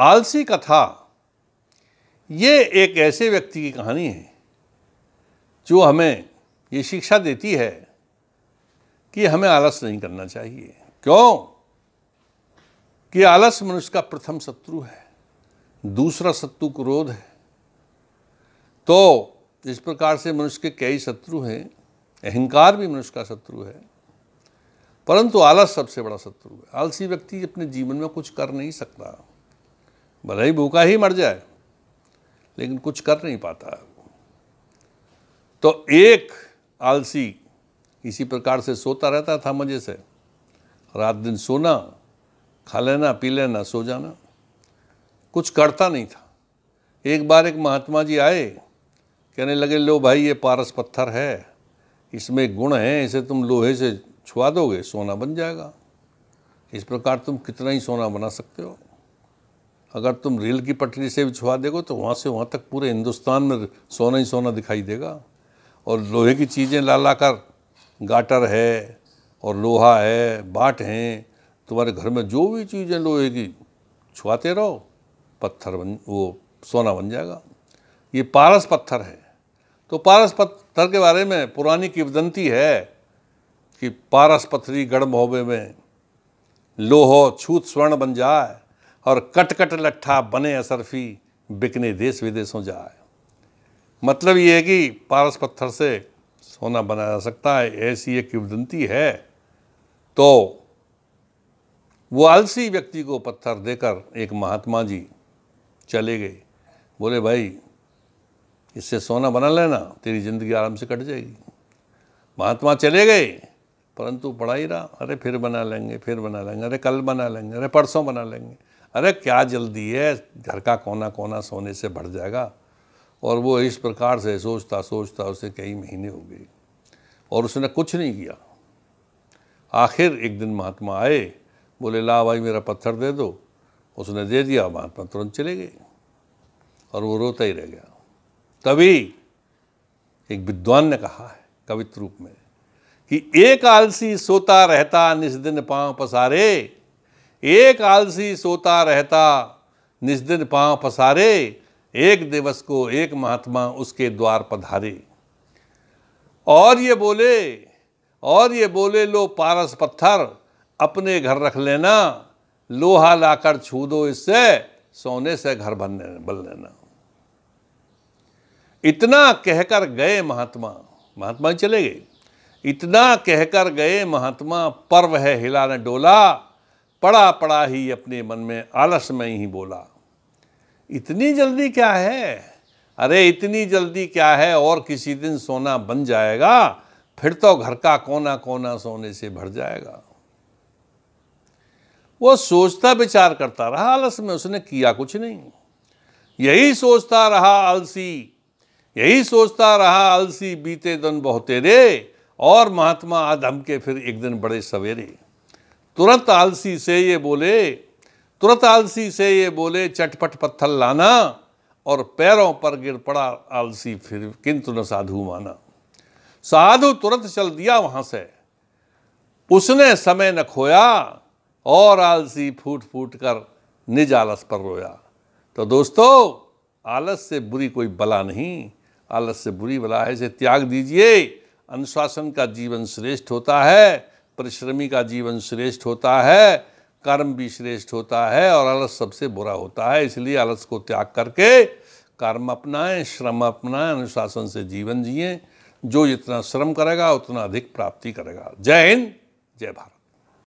आलसी कथा ये एक ऐसे व्यक्ति की कहानी है जो हमें ये शिक्षा देती है कि हमें आलस नहीं करना चाहिए क्यों कि आलस मनुष्य का प्रथम शत्रु है दूसरा शत्रु क्रोध है तो इस प्रकार से मनुष्य के कई शत्रु हैं अहंकार भी मनुष्य का शत्रु है परंतु आलस सबसे बड़ा शत्रु है आलसी व्यक्ति अपने जीवन में कुछ कर नहीं सकता भले ही भूखा ही मर जाए लेकिन कुछ कर नहीं पाता है तो एक आलसी इसी प्रकार से सोता रहता था मज़े से रात दिन सोना खा लेना पी लेना सो जाना कुछ करता नहीं था एक बार एक महात्मा जी आए कहने लगे लो भाई ये पारस पत्थर है इसमें गुण है इसे तुम लोहे से छुआ दोगे सोना बन जाएगा इस प्रकार तुम कितना ही सोना बना सकते हो अगर तुम रेल की पटरी से भी छुआ देगो तो वहाँ से वहाँ तक पूरे हिंदुस्तान में सोना ही सोना दिखाई देगा और लोहे की चीज़ें ला ला कर गाटर है और लोहा है बाट हैं तुम्हारे घर में जो भी चीज़ें लोहे की छुआते रहो पत्थर बन वो सोना बन जाएगा ये पारस पत्थर है तो पारस पत्थर के बारे में पुरानी किवदंती है कि पारस पत्थरी गढ़ महोबे में लोहो छूत स्वर्ण बन जाए और कट कट लट्ठा बने असरफी बिकने देश विदेशों जाए मतलब ये है कि पारस पत्थर से सोना बनाया जा सकता है ऐसी एक किवदंती है तो वो आलसी व्यक्ति को पत्थर देकर एक महात्मा जी चले गए बोले भाई इससे सोना बना लेना तेरी ज़िंदगी आराम से कट जाएगी महात्मा चले गए परंतु पढ़ा ही रहा अरे फिर बना लेंगे फिर बना लेंगे अरे कल बना लेंगे अरे परसों बना लेंगे अरे क्या जल्दी है घर का कोना कोना सोने से भर जाएगा और वो इस प्रकार से सोचता सोचता उसे कई महीने हो गए और उसने कुछ नहीं किया आखिर एक दिन महात्मा आए बोले ला भाई मेरा पत्थर दे दो उसने दे दिया महात्मा तुरंत चले गए और वो रोता ही रह गया तभी एक विद्वान ने कहा है कवित्र रूप में कि एक आलसी सोता रहता निस्दिन पांव पसारे एक आलसी सोता रहता निस्दिन पांव पसारे एक दिवस को एक महात्मा उसके द्वार पधारे और ये बोले और ये बोले लो पारस पत्थर अपने घर रख लेना लोहा लाकर छू दो इससे सोने से घर बन बन लेना इतना कहकर गए महात्मा महात्मा चले गए इतना कहकर गए महात्मा पर्व है हिला ने डोला पड़ा पड़ा ही अपने मन में आलस में ही बोला इतनी जल्दी क्या है अरे इतनी जल्दी क्या है और किसी दिन सोना बन जाएगा फिर तो घर का कोना कोना सोने से भर जाएगा वो सोचता विचार करता रहा आलस में उसने किया कुछ नहीं यही सोचता रहा आलसी यही सोचता रहा आलसी बीते दिन बहुतेरे और महात्मा आदम के फिर एक दिन बड़े सवेरे तुरंत आलसी से ये बोले तुरंत आलसी से ये बोले चटपट पत्थर लाना और पैरों पर गिर पड़ा आलसी फिर किंतु न साधु माना साधु तुरंत चल दिया वहां से उसने समय न खोया और आलसी फूट फूट कर निज आलस पर रोया तो दोस्तों आलस से बुरी कोई बला नहीं आलस से बुरी बला है इसे त्याग दीजिए अनुशासन का जीवन श्रेष्ठ होता है परिश्रमी का जीवन श्रेष्ठ होता है कर्म भी श्रेष्ठ होता है और आलस सबसे बुरा होता है इसलिए आलस को त्याग करके कर्म अपनाएं श्रम अपनाएं अनुशासन से जीवन जिए जो जितना श्रम करेगा उतना अधिक प्राप्ति करेगा जय हिंद जय भारत